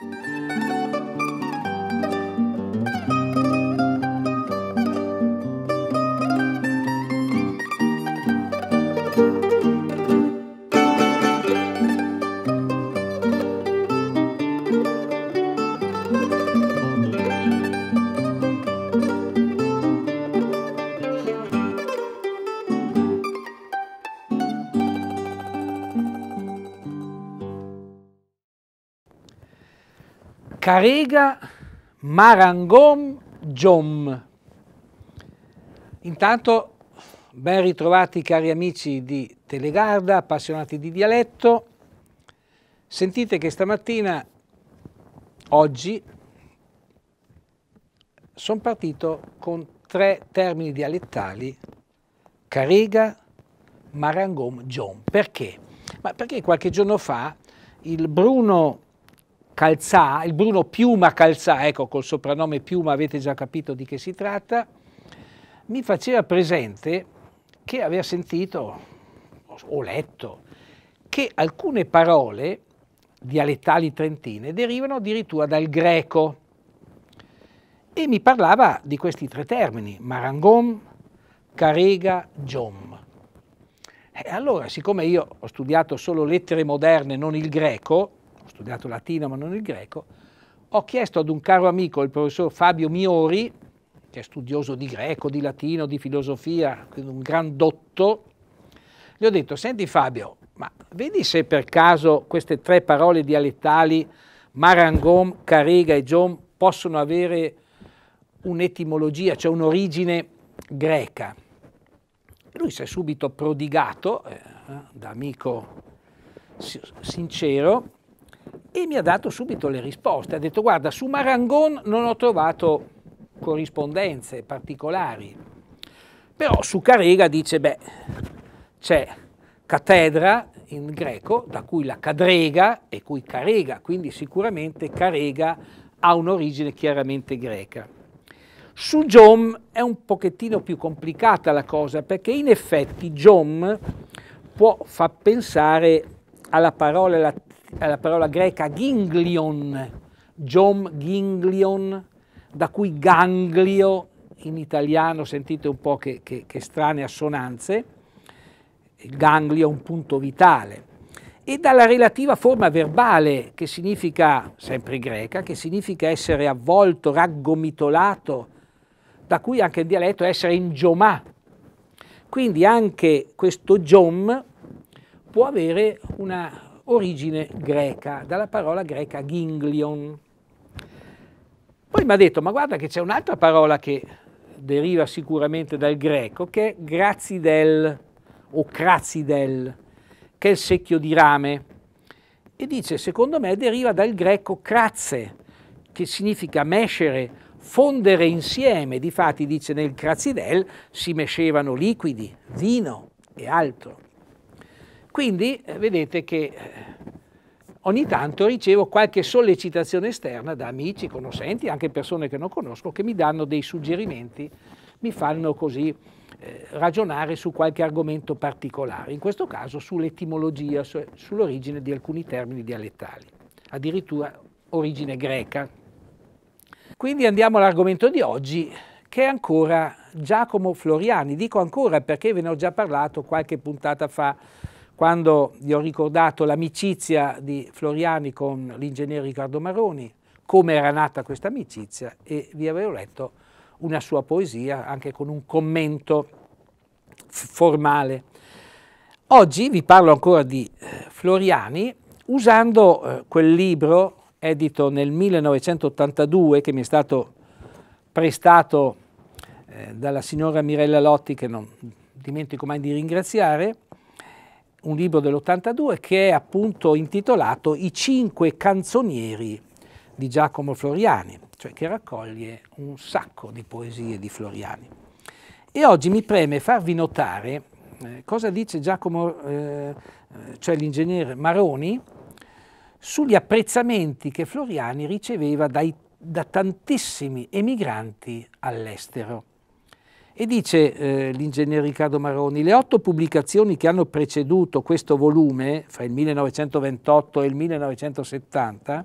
Thank you. Carega Marangom Giom. Intanto ben ritrovati cari amici di Telegarda, appassionati di dialetto. Sentite che stamattina, oggi, sono partito con tre termini dialettali, Carega, Marangom, Giom. Perché? Ma perché qualche giorno fa il Bruno Calzà, il Bruno Piuma Calzà, ecco col soprannome Piuma avete già capito di che si tratta, mi faceva presente che aveva sentito o letto che alcune parole dialettali trentine derivano addirittura dal greco e mi parlava di questi tre termini, marangon, carega, giom. E allora, siccome io ho studiato solo lettere moderne, non il greco, ho studiato latino ma non il greco, ho chiesto ad un caro amico, il professor Fabio Miori, che è studioso di greco, di latino, di filosofia, quindi un gran dotto, gli ho detto, senti Fabio, ma vedi se per caso queste tre parole dialettali, Marangon, Carega e John, possono avere un'etimologia, cioè un'origine greca. Lui si è subito prodigato, eh, da amico sincero, e mi ha dato subito le risposte, ha detto guarda su Marangon non ho trovato corrispondenze particolari, però su Carega dice beh c'è cattedra in greco da cui la cadrega e cui carega, quindi sicuramente carega ha un'origine chiaramente greca. Su Giom è un pochettino più complicata la cosa perché in effetti Giom può far pensare alla parola latina la parola greca ginglion, giom ginglion, da cui ganglio in italiano, sentite un po' che, che, che strane assonanze, il ganglio è un punto vitale, e dalla relativa forma verbale che significa, sempre greca, che significa essere avvolto, raggomitolato, da cui anche il dialetto è essere in giomà. Quindi anche questo giom può avere una origine greca, dalla parola greca ginglion. Poi mi ha detto, ma guarda che c'è un'altra parola che deriva sicuramente dal greco, che è grazidel o crazidel, che è il secchio di rame. E dice, secondo me deriva dal greco crazze, che significa mescere, fondere insieme. Difatti dice, nel crazidel si mescevano liquidi, vino e altro. Quindi eh, vedete che eh, ogni tanto ricevo qualche sollecitazione esterna da amici, conoscenti, anche persone che non conosco, che mi danno dei suggerimenti, mi fanno così eh, ragionare su qualche argomento particolare, in questo caso sull'etimologia, su, sull'origine di alcuni termini dialettali, addirittura origine greca. Quindi andiamo all'argomento di oggi, che è ancora Giacomo Floriani. Dico ancora perché ve ne ho già parlato qualche puntata fa quando gli ho ricordato l'amicizia di Floriani con l'ingegnere Riccardo Maroni, come era nata questa amicizia e vi avevo letto una sua poesia anche con un commento formale. Oggi vi parlo ancora di eh, Floriani usando eh, quel libro edito nel 1982 che mi è stato prestato eh, dalla signora Mirella Lotti che non dimentico mai di ringraziare un libro dell'82 che è appunto intitolato I cinque canzonieri di Giacomo Floriani, cioè che raccoglie un sacco di poesie di Floriani. E oggi mi preme farvi notare eh, cosa dice Giacomo, eh, cioè l'ingegnere Maroni, sugli apprezzamenti che Floriani riceveva dai, da tantissimi emigranti all'estero. E dice eh, l'ingegnere Riccardo Maroni, le otto pubblicazioni che hanno preceduto questo volume, fra il 1928 e il 1970,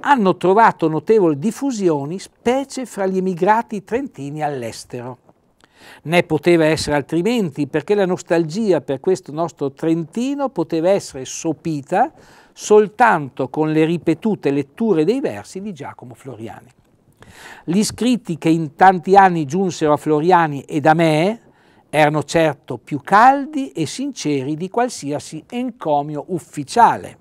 hanno trovato notevoli diffusioni, specie fra gli emigrati trentini all'estero. Ne poteva essere altrimenti, perché la nostalgia per questo nostro Trentino poteva essere sopita soltanto con le ripetute letture dei versi di Giacomo Floriani. Gli scritti che in tanti anni giunsero a Floriani e da me erano certo più caldi e sinceri di qualsiasi encomio ufficiale.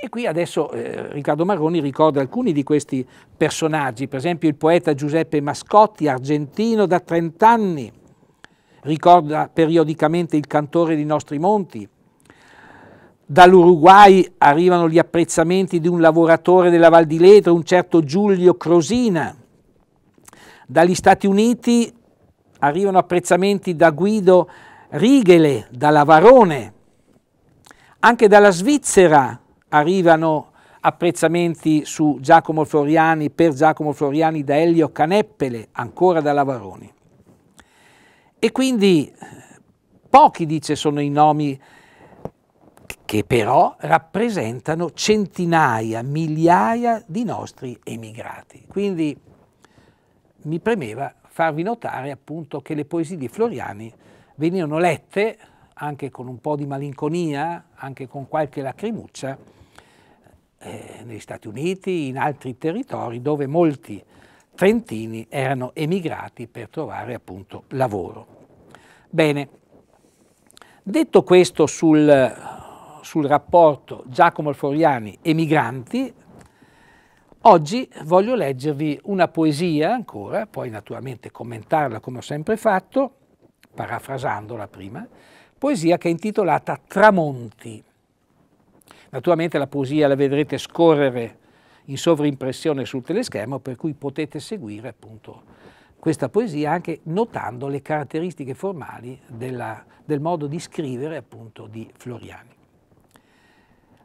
E qui adesso eh, Riccardo Marroni ricorda alcuni di questi personaggi, per esempio il poeta Giuseppe Mascotti, argentino da 30 anni, ricorda periodicamente il cantore di Nostri Monti, Dall'Uruguay arrivano gli apprezzamenti di un lavoratore della Val di Ledro, un certo Giulio Crosina. Dagli Stati Uniti arrivano apprezzamenti da Guido Righele, dalla Varone. Anche dalla Svizzera arrivano apprezzamenti su Giacomo Floriani, per Giacomo Floriani da Elio Caneppele, ancora dalla Varone. E quindi pochi, dice, sono i nomi che però rappresentano centinaia, migliaia di nostri emigrati. Quindi mi premeva farvi notare appunto che le poesie di Floriani venivano lette anche con un po' di malinconia, anche con qualche lacrimuccia, eh, negli Stati Uniti, in altri territori dove molti trentini erano emigrati per trovare appunto lavoro. Bene, detto questo sul sul rapporto Giacomo Alforiani e migranti, oggi voglio leggervi una poesia ancora, poi naturalmente commentarla come ho sempre fatto, parafrasandola prima, poesia che è intitolata Tramonti. Naturalmente la poesia la vedrete scorrere in sovrimpressione sul teleschermo, per cui potete seguire appunto questa poesia anche notando le caratteristiche formali della, del modo di scrivere appunto di Floriani.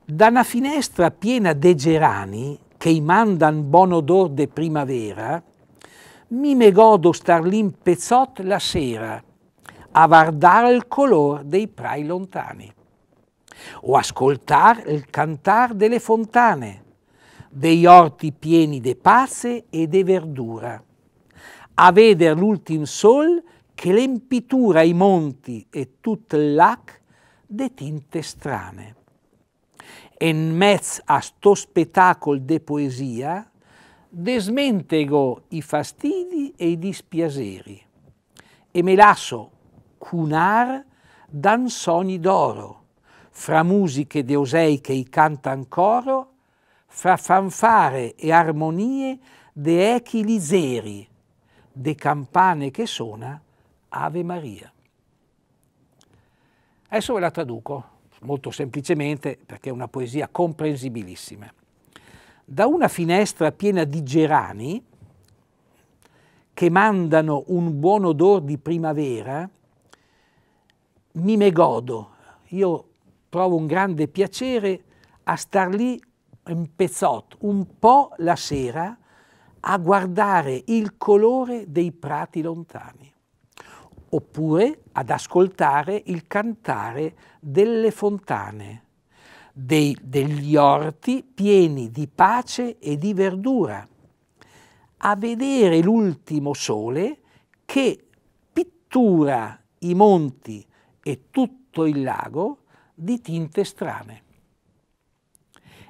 Da una finestra piena de gerani, che mandan buon odor de primavera, mi me godo star lì in pezzot la sera, a guardare il color dei prai lontani, o ascoltar il cantar delle fontane, degli orti pieni de pace e de verdura, a veder l'ultim sol che l'empitura i monti e tutto il lac de tinte strane in mezzo a sto spettacolo de poesia, desmentego i fastidi e i dispiaceri e me lasso cunar dan sogni d'oro, fra musiche osei che i cantan coro, fra fanfare e armonie de echi liseri, de campane che suona Ave Maria. Adesso ve la traduco molto semplicemente perché è una poesia comprensibilissima. Da una finestra piena di gerani che mandano un buon odor di primavera, mi me godo, io provo un grande piacere a star lì un pezzotto, un po' la sera, a guardare il colore dei prati lontani. Oppure ad ascoltare il cantare delle fontane, dei, degli orti pieni di pace e di verdura, a vedere l'ultimo sole che pittura i monti e tutto il lago di tinte strane.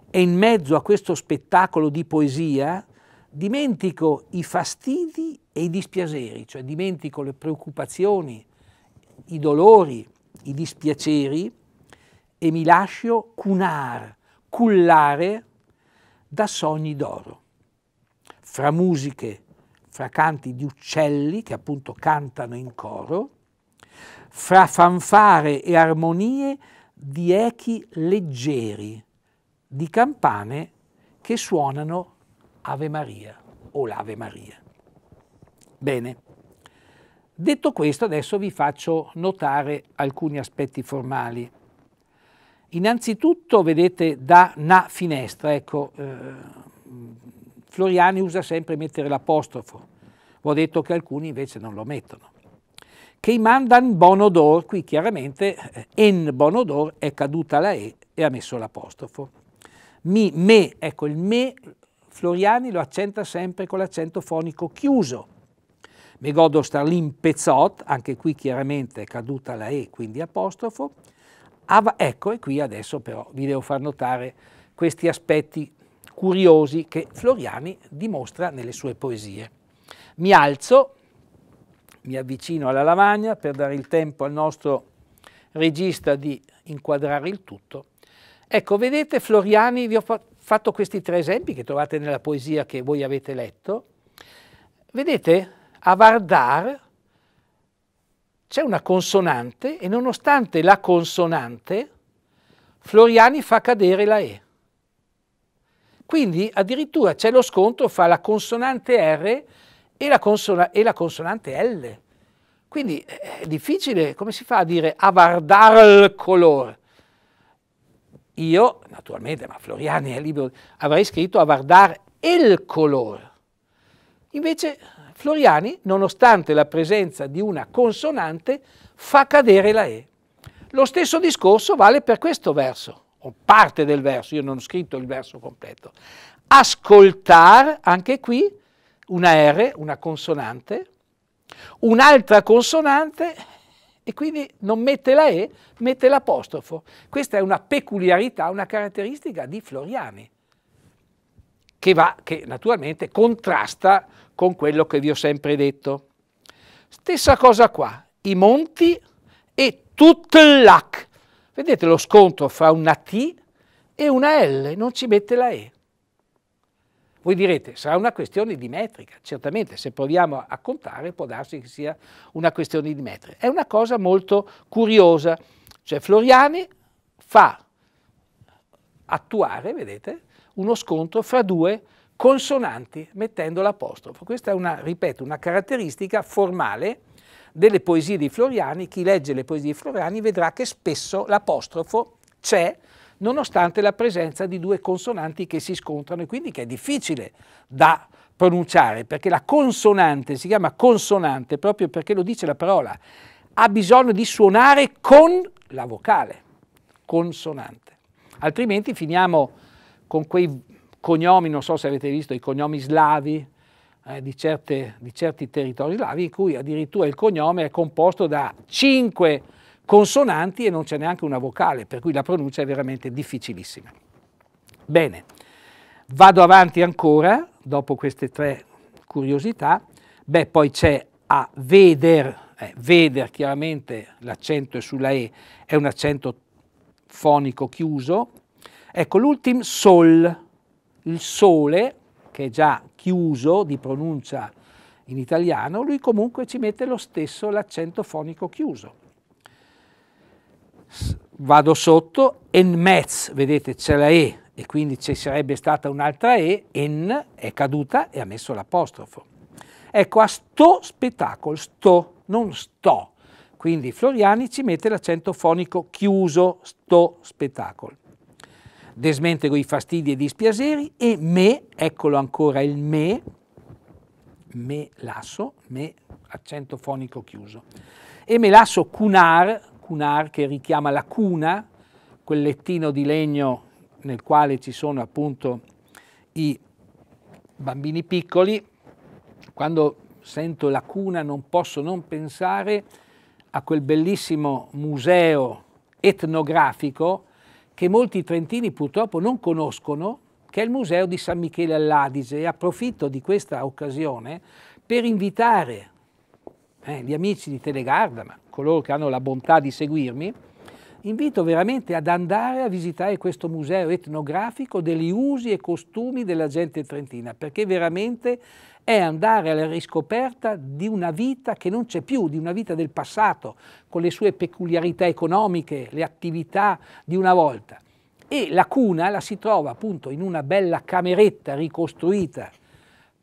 E in mezzo a questo spettacolo di poesia dimentico i fastidi e i dispiaceri, cioè dimentico le preoccupazioni, i dolori, i dispiaceri e mi lascio cunar, cullare da sogni d'oro, fra musiche, fra canti di uccelli che appunto cantano in coro, fra fanfare e armonie di echi leggeri, di campane che suonano Ave Maria o l'Ave Maria. Bene. Detto questo, adesso vi faccio notare alcuni aspetti formali. Innanzitutto, vedete, da na finestra, ecco, eh, Floriani usa sempre mettere l'apostrofo, ho detto che alcuni invece non lo mettono. Che mandan bonodor, qui chiaramente eh, en bonodor è caduta la e e ha messo l'apostrofo. Mi, me, ecco il me, Floriani lo accenta sempre con l'accento fonico chiuso, godo Starlim Pezzot, anche qui chiaramente è caduta la E, quindi apostrofo. Av ecco, e qui adesso però vi devo far notare questi aspetti curiosi che Floriani dimostra nelle sue poesie. Mi alzo, mi avvicino alla lavagna per dare il tempo al nostro regista di inquadrare il tutto. Ecco, vedete Floriani, vi ho fatto questi tre esempi che trovate nella poesia che voi avete letto. Vedete a Vardar c'è una consonante e nonostante la consonante, Floriani fa cadere la E. Quindi addirittura c'è lo scontro fra la consonante R e la, consona e la consonante L. Quindi eh, è difficile, come si fa a dire avardar il color? Io, naturalmente, ma Floriani è libero, avrei scritto avardar il color. Invece Floriani, nonostante la presenza di una consonante, fa cadere la E. Lo stesso discorso vale per questo verso, o parte del verso, io non ho scritto il verso completo. Ascoltar, anche qui, una R, una consonante, un'altra consonante e quindi non mette la E, mette l'apostrofo. Questa è una peculiarità, una caratteristica di Floriani che, va, che naturalmente contrasta con quello che vi ho sempre detto. Stessa cosa qua, i monti e tutto l'ac. Vedete lo scontro fra una T e una L, non ci mette la E. Voi direte, sarà una questione di metrica, certamente se proviamo a contare può darsi che sia una questione di metrica. È una cosa molto curiosa, cioè Floriani fa attuare, vedete, uno scontro fra due consonanti mettendo l'apostrofo. Questa è una, ripeto, una caratteristica formale delle poesie di Floriani. Chi legge le poesie di Floriani vedrà che spesso l'apostrofo c'è nonostante la presenza di due consonanti che si scontrano e quindi che è difficile da pronunciare perché la consonante si chiama consonante proprio perché lo dice la parola, ha bisogno di suonare con la vocale, consonante. Altrimenti finiamo con quei cognomi, non so se avete visto, i cognomi slavi eh, di, certe, di certi territori slavi, in cui addirittura il cognome è composto da cinque consonanti e non c'è neanche una vocale, per cui la pronuncia è veramente difficilissima. Bene, vado avanti ancora, dopo queste tre curiosità, beh poi c'è a veder, eh, veder chiaramente l'accento è sulla E, è un accento fonico chiuso, Ecco, l'ultimo sol, il sole, che è già chiuso di pronuncia in italiano, lui comunque ci mette lo stesso l'accento fonico chiuso. Vado sotto, en mezz, vedete c'è la E e quindi ci sarebbe stata un'altra E, en è caduta e ha messo l'apostrofo. Ecco, a sto spettacolo, sto, non sto. Quindi Floriani ci mette l'accento fonico chiuso, sto spettacolo desmentere i fastidi e i dispiaceri e me, eccolo ancora il me, me lasso, me accento fonico chiuso. E me lasso cunar, cunar che richiama la cuna, quel lettino di legno nel quale ci sono appunto i bambini piccoli, quando sento la cuna non posso non pensare a quel bellissimo museo etnografico che molti trentini purtroppo non conoscono, che è il Museo di San Michele all'Adige e approfitto di questa occasione per invitare eh, gli amici di Telegarda, ma coloro che hanno la bontà di seguirmi, invito veramente ad andare a visitare questo museo etnografico degli usi e costumi della gente trentina, perché veramente è andare alla riscoperta di una vita che non c'è più, di una vita del passato, con le sue peculiarità economiche, le attività di una volta. E la cuna la si trova appunto in una bella cameretta ricostruita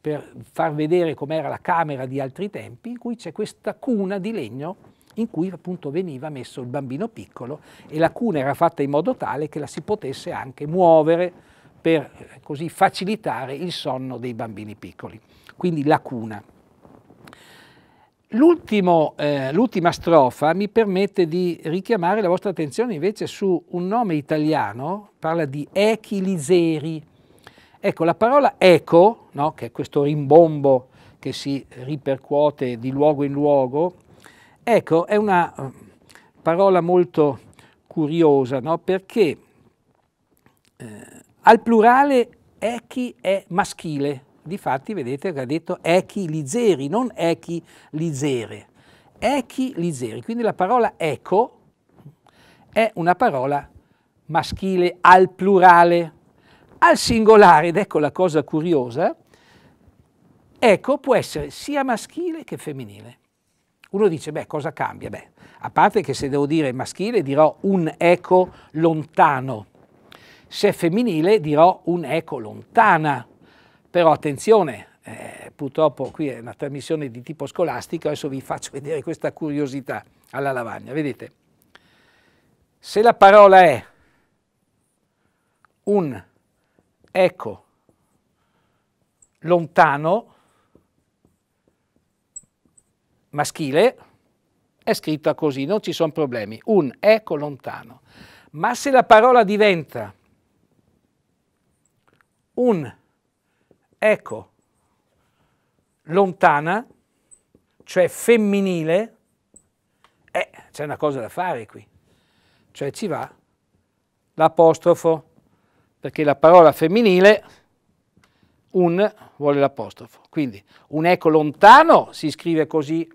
per far vedere com'era la camera di altri tempi, in cui c'è questa cuna di legno in cui appunto veniva messo il bambino piccolo e la cuna era fatta in modo tale che la si potesse anche muovere per così facilitare il sonno dei bambini piccoli, quindi la cuna. Eh, l'ultima eh, strofa mi permette di richiamare la vostra attenzione invece su un nome italiano, parla di Echiliseri. Ecco, la parola eco, no, che è questo rimbombo che si ripercuote di luogo in luogo, ecco, è una eh, parola molto curiosa, no, perché al plurale echi è maschile, difatti vedete che ha detto echi lizeri, non echi lizere. Echi lizeri, quindi la parola eco è una parola maschile al plurale. Al singolare, ed ecco la cosa curiosa, eco può essere sia maschile che femminile. Uno dice, beh, cosa cambia? Beh, a parte che se devo dire maschile dirò un eco lontano, se è femminile dirò un'eco lontana, però attenzione, eh, purtroppo qui è una trasmissione di tipo scolastico, adesso vi faccio vedere questa curiosità alla lavagna, vedete? Se la parola è un eco lontano maschile è scritta così, non ci sono problemi, un eco lontano. Ma se la parola diventa un eco lontana, cioè femminile, eh, c'è una cosa da fare qui. Cioè ci va l'apostrofo, perché la parola femminile, un, vuole l'apostrofo. Quindi un eco lontano si scrive così,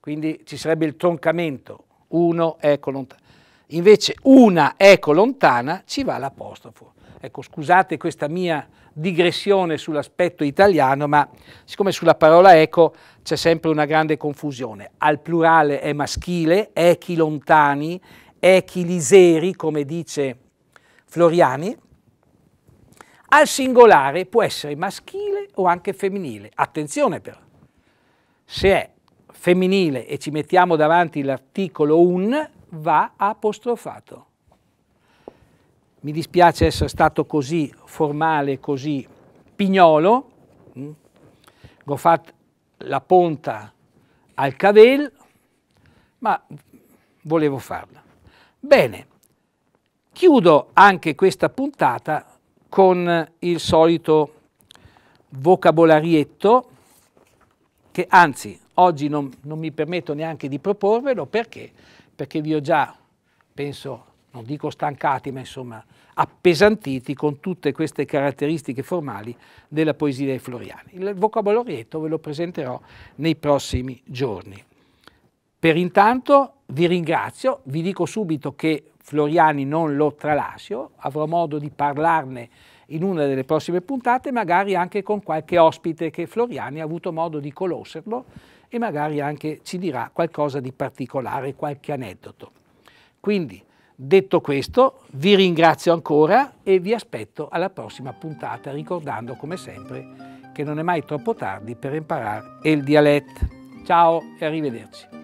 quindi ci sarebbe il troncamento, uno eco lontano. Invece una eco lontana ci va l'apostrofo. Ecco, scusate questa mia digressione sull'aspetto italiano, ma siccome sulla parola eco c'è sempre una grande confusione. Al plurale è maschile, echi lontani, echi liseri, come dice Floriani. Al singolare può essere maschile o anche femminile. Attenzione però, se è femminile e ci mettiamo davanti l'articolo un, va apostrofato mi dispiace essere stato così formale, così pignolo, mm. ho fatto la ponta al Cavel, ma volevo farla. Bene, chiudo anche questa puntata con il solito vocabolarietto, che anzi oggi non, non mi permetto neanche di proporvelo, perché? Perché vi ho già, penso, non dico stancati, ma insomma appesantiti con tutte queste caratteristiche formali della poesia dei Floriani. Il vocabolarietto ve lo presenterò nei prossimi giorni. Per intanto vi ringrazio, vi dico subito che Floriani non lo tralascio, avrò modo di parlarne in una delle prossime puntate, magari anche con qualche ospite che Floriani ha avuto modo di conoscerlo e magari anche ci dirà qualcosa di particolare, qualche aneddoto. Quindi Detto questo, vi ringrazio ancora e vi aspetto alla prossima puntata ricordando come sempre che non è mai troppo tardi per imparare il dialetto. Ciao e arrivederci.